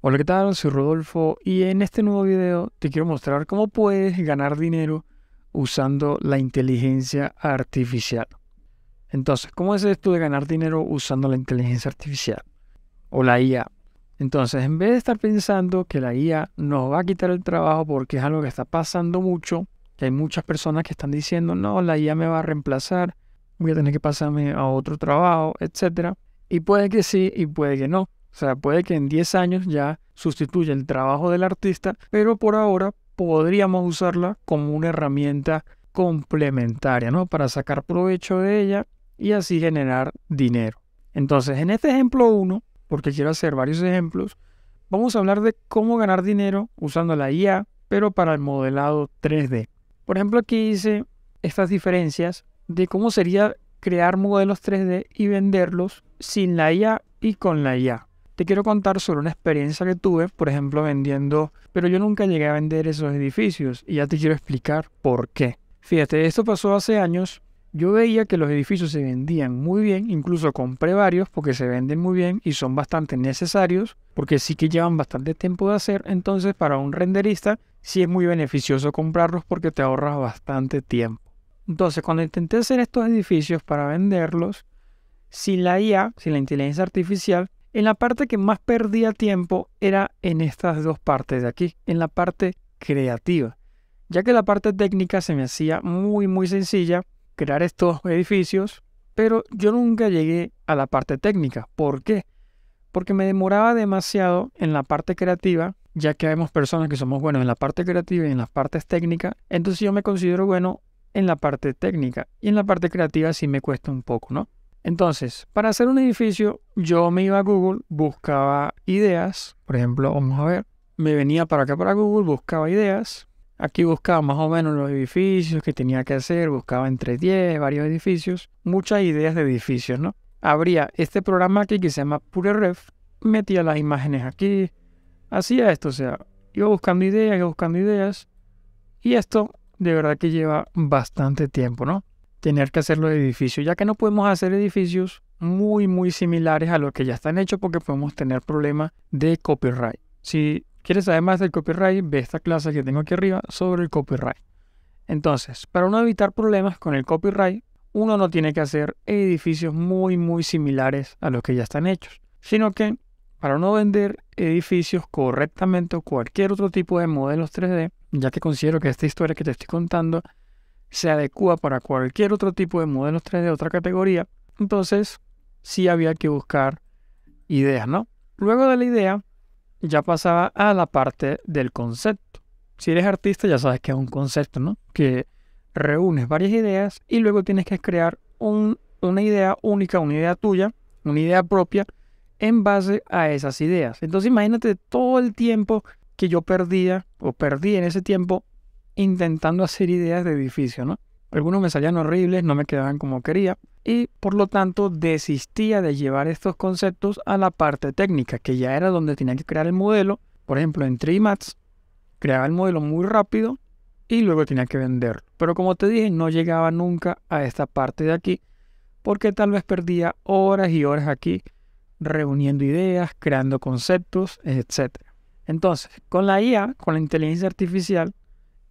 Hola, ¿qué tal? Soy Rodolfo y en este nuevo video te quiero mostrar cómo puedes ganar dinero usando la inteligencia artificial. Entonces, ¿cómo es esto de ganar dinero usando la inteligencia artificial o la IA? Entonces, en vez de estar pensando que la IA nos va a quitar el trabajo porque es algo que está pasando mucho, que hay muchas personas que están diciendo, no, la IA me va a reemplazar, voy a tener que pasarme a otro trabajo, etc. Y puede que sí y puede que no. O sea, puede que en 10 años ya sustituya el trabajo del artista, pero por ahora podríamos usarla como una herramienta complementaria, ¿no? Para sacar provecho de ella y así generar dinero. Entonces, en este ejemplo 1, porque quiero hacer varios ejemplos, vamos a hablar de cómo ganar dinero usando la IA, pero para el modelado 3D. Por ejemplo, aquí hice estas diferencias de cómo sería crear modelos 3D y venderlos sin la IA y con la IA. Te quiero contar sobre una experiencia que tuve, por ejemplo, vendiendo, pero yo nunca llegué a vender esos edificios y ya te quiero explicar por qué. Fíjate, esto pasó hace años. Yo veía que los edificios se vendían muy bien, incluso compré varios porque se venden muy bien y son bastante necesarios, porque sí que llevan bastante tiempo de hacer, entonces para un renderista sí es muy beneficioso comprarlos porque te ahorras bastante tiempo. Entonces, cuando intenté hacer estos edificios para venderlos, sin la IA, sin la inteligencia artificial, en la parte que más perdía tiempo era en estas dos partes de aquí, en la parte creativa, ya que la parte técnica se me hacía muy muy sencilla crear estos edificios, pero yo nunca llegué a la parte técnica. ¿Por qué? Porque me demoraba demasiado en la parte creativa, ya que vemos personas que somos buenos en la parte creativa y en las partes técnicas, entonces yo me considero bueno en la parte técnica y en la parte creativa sí me cuesta un poco, ¿no? Entonces, para hacer un edificio, yo me iba a Google, buscaba ideas, por ejemplo, vamos a ver, me venía para acá para Google, buscaba ideas, aquí buscaba más o menos los edificios que tenía que hacer, buscaba entre 10, varios edificios, muchas ideas de edificios, ¿no? Habría este programa aquí que se llama PureRef, metía las imágenes aquí, hacía esto, o sea, iba buscando ideas, iba buscando ideas, y esto de verdad que lleva bastante tiempo, ¿no? tener que hacerlo de edificios, ya que no podemos hacer edificios muy, muy similares a los que ya están hechos porque podemos tener problemas de copyright. Si quieres saber más del copyright, ve esta clase que tengo aquí arriba sobre el copyright. Entonces, para no evitar problemas con el copyright, uno no tiene que hacer edificios muy, muy similares a los que ya están hechos, sino que para no vender edificios correctamente o cualquier otro tipo de modelos 3D, ya que considero que esta historia que te estoy contando se adecua para cualquier otro tipo de modelos 3 de otra categoría, entonces sí había que buscar ideas, ¿no? Luego de la idea, ya pasaba a la parte del concepto. Si eres artista, ya sabes que es un concepto, ¿no? Que reúnes varias ideas y luego tienes que crear una idea única, una idea tuya, una idea propia en base a esas ideas. Entonces imagínate todo el tiempo que yo perdía o perdí en ese tiempo intentando hacer ideas de edificio, ¿no? Algunos me salían horribles, no me quedaban como quería y por lo tanto desistía de llevar estos conceptos a la parte técnica, que ya era donde tenía que crear el modelo. Por ejemplo, en Trimats creaba el modelo muy rápido y luego tenía que venderlo. Pero como te dije, no llegaba nunca a esta parte de aquí porque tal vez perdía horas y horas aquí reuniendo ideas, creando conceptos, etc. Entonces, con la IA, con la inteligencia artificial,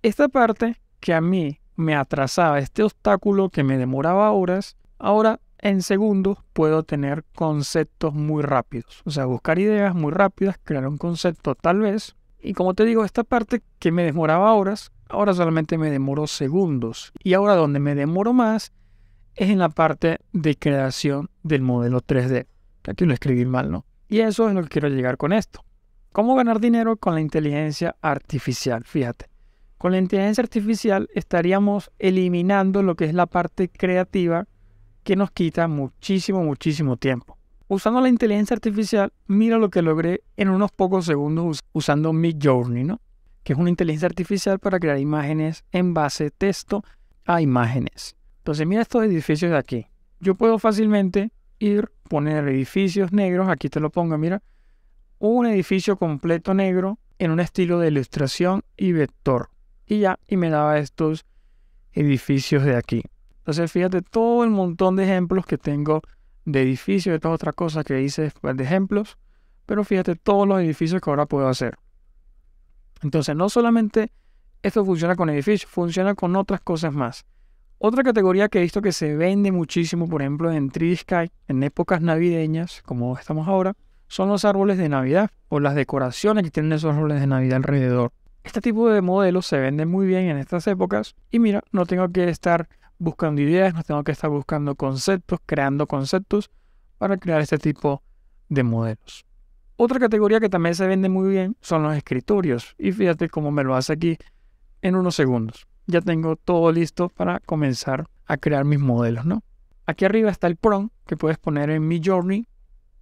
esta parte que a mí me atrasaba, este obstáculo que me demoraba horas, ahora en segundos puedo tener conceptos muy rápidos. O sea, buscar ideas muy rápidas, crear un concepto tal vez. Y como te digo, esta parte que me demoraba horas, ahora solamente me demoro segundos. Y ahora donde me demoro más es en la parte de creación del modelo 3D. Aquí lo escribí mal, ¿no? Y eso es lo que quiero llegar con esto. ¿Cómo ganar dinero con la inteligencia artificial? Fíjate. Con la inteligencia artificial estaríamos eliminando lo que es la parte creativa que nos quita muchísimo, muchísimo tiempo. Usando la inteligencia artificial, mira lo que logré en unos pocos segundos usando Midjourney, ¿no? que es una inteligencia artificial para crear imágenes en base texto a imágenes. Entonces mira estos edificios de aquí. Yo puedo fácilmente ir, poner edificios negros, aquí te lo pongo, mira, un edificio completo negro en un estilo de ilustración y vector y ya, y me daba estos edificios de aquí. Entonces, fíjate todo el montón de ejemplos que tengo de edificios, de estas otras cosas que hice de ejemplos, pero fíjate todos los edificios que ahora puedo hacer. Entonces, no solamente esto funciona con edificios, funciona con otras cosas más. Otra categoría que he visto que se vende muchísimo, por ejemplo, en d Sky, en épocas navideñas, como estamos ahora, son los árboles de Navidad o las decoraciones que tienen esos árboles de Navidad alrededor. Este tipo de modelos se venden muy bien en estas épocas y mira, no tengo que estar buscando ideas, no tengo que estar buscando conceptos, creando conceptos para crear este tipo de modelos. Otra categoría que también se vende muy bien son los escritorios y fíjate cómo me lo hace aquí en unos segundos. Ya tengo todo listo para comenzar a crear mis modelos, ¿no? Aquí arriba está el prompt que puedes poner en Mi Journey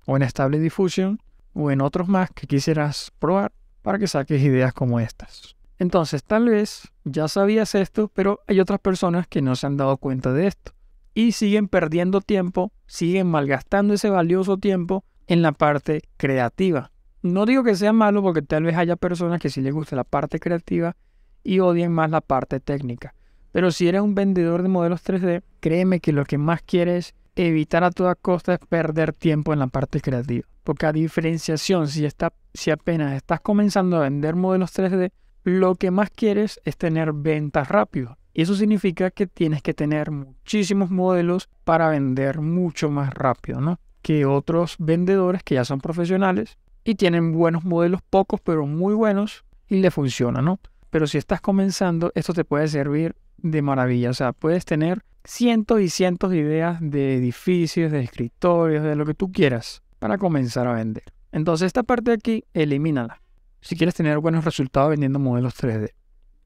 o en Stable Diffusion o en otros más que quisieras probar para que saques ideas como estas. Entonces, tal vez ya sabías esto, pero hay otras personas que no se han dado cuenta de esto y siguen perdiendo tiempo, siguen malgastando ese valioso tiempo en la parte creativa. No digo que sea malo porque tal vez haya personas que sí les guste la parte creativa y odien más la parte técnica. Pero si eres un vendedor de modelos 3D, créeme que lo que más quieres evitar a toda costa es perder tiempo en la parte creativa. Porque a diferenciación, si, si apenas estás comenzando a vender modelos 3D, lo que más quieres es tener ventas rápido. Y eso significa que tienes que tener muchísimos modelos para vender mucho más rápido, ¿no? Que otros vendedores que ya son profesionales y tienen buenos modelos, pocos pero muy buenos, y le funciona, ¿no? Pero si estás comenzando, esto te puede servir de maravilla. O sea, puedes tener cientos y cientos de ideas de edificios, de escritorios, de lo que tú quieras para comenzar a vender. Entonces esta parte de aquí, elimínala. Si quieres tener buenos resultados vendiendo modelos 3D,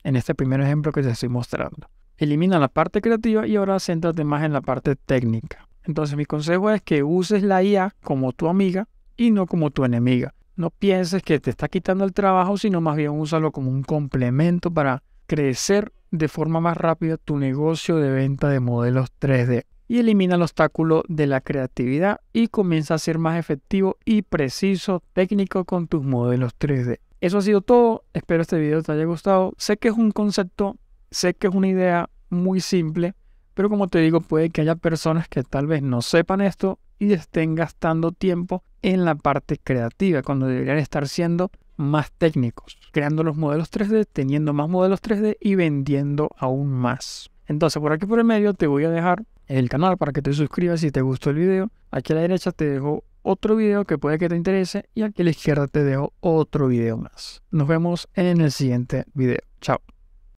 en este primer ejemplo que te estoy mostrando. Elimina la parte creativa y ahora céntrate más en la parte técnica. Entonces mi consejo es que uses la IA como tu amiga y no como tu enemiga. No pienses que te está quitando el trabajo, sino más bien úsalo como un complemento para crecer de forma más rápida tu negocio de venta de modelos 3D y elimina el obstáculo de la creatividad y comienza a ser más efectivo y preciso técnico con tus modelos 3D. Eso ha sido todo, espero este video te haya gustado. Sé que es un concepto, sé que es una idea muy simple, pero como te digo, puede que haya personas que tal vez no sepan esto y estén gastando tiempo en la parte creativa, cuando deberían estar siendo más técnicos, creando los modelos 3D, teniendo más modelos 3D y vendiendo aún más. Entonces por aquí por el medio te voy a dejar el canal para que te suscribas si te gustó el video. Aquí a la derecha te dejo otro video que puede que te interese y aquí a la izquierda te dejo otro video más. Nos vemos en el siguiente video. Chao.